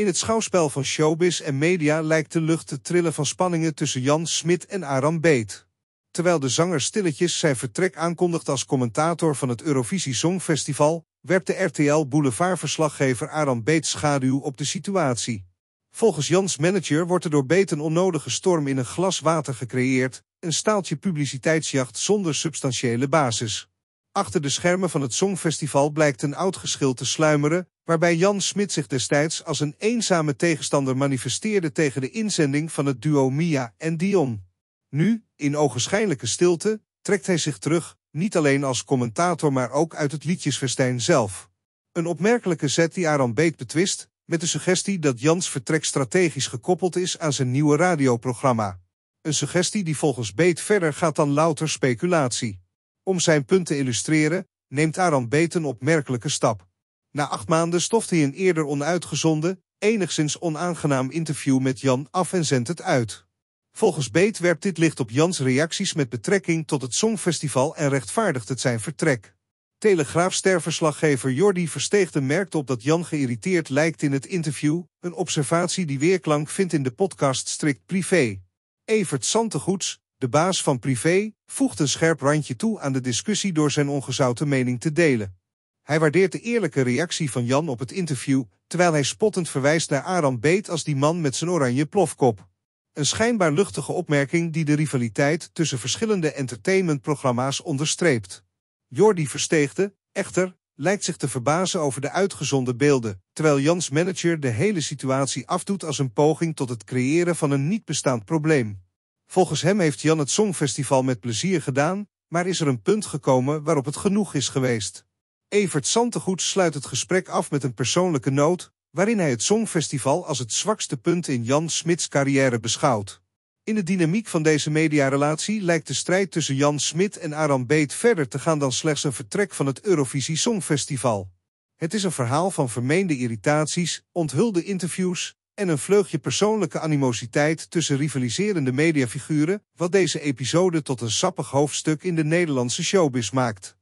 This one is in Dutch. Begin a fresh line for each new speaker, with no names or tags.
In het schouwspel van showbiz en media lijkt de lucht te trillen van spanningen tussen Jan Smit en Aram Beet. Terwijl de zanger stilletjes zijn vertrek aankondigt als commentator van het Eurovisie Songfestival, werpt de RTL Boulevard-verslaggever Aram Beet schaduw op de situatie. Volgens Jans manager wordt er door Beet een onnodige storm in een glas water gecreëerd, een staaltje publiciteitsjacht zonder substantiële basis. Achter de schermen van het Songfestival blijkt een oud geschil te sluimeren, waarbij Jan Smit zich destijds als een eenzame tegenstander manifesteerde tegen de inzending van het duo Mia en Dion. Nu, in ogenschijnlijke stilte, trekt hij zich terug, niet alleen als commentator maar ook uit het liedjesfestijn zelf. Een opmerkelijke zet die Aram Beet betwist, met de suggestie dat Jans vertrek strategisch gekoppeld is aan zijn nieuwe radioprogramma. Een suggestie die volgens Beet verder gaat dan louter speculatie. Om zijn punt te illustreren, neemt Aram Beet een opmerkelijke stap. Na acht maanden stoft hij een eerder onuitgezonden, enigszins onaangenaam interview met Jan af en zendt het uit. Volgens Beet werpt dit licht op Jans reacties met betrekking tot het Songfestival en rechtvaardigt het zijn vertrek. Telegraafsterverslaggever Jordi Versteegde merkte op dat Jan geïrriteerd lijkt in het interview, een observatie die weerklank vindt in de podcast strikt privé. Evert Santegoets de baas van Privé voegt een scherp randje toe aan de discussie door zijn ongezouten mening te delen. Hij waardeert de eerlijke reactie van Jan op het interview, terwijl hij spottend verwijst naar Aram Beet als die man met zijn oranje plofkop. Een schijnbaar luchtige opmerking die de rivaliteit tussen verschillende entertainmentprogramma's onderstreept. Jordi Versteegde, echter, lijkt zich te verbazen over de uitgezonden beelden, terwijl Jans manager de hele situatie afdoet als een poging tot het creëren van een niet bestaand probleem. Volgens hem heeft Jan het Songfestival met plezier gedaan, maar is er een punt gekomen waarop het genoeg is geweest. Evert Santegoed sluit het gesprek af met een persoonlijke noot, waarin hij het Songfestival als het zwakste punt in Jan Smits carrière beschouwt. In de dynamiek van deze mediarelatie lijkt de strijd tussen Jan Smit en Aram Beet verder te gaan dan slechts een vertrek van het Eurovisie Songfestival. Het is een verhaal van vermeende irritaties, onthulde interviews, en een vleugje persoonlijke animositeit tussen rivaliserende mediafiguren, wat deze episode tot een sappig hoofdstuk in de Nederlandse showbiz maakt.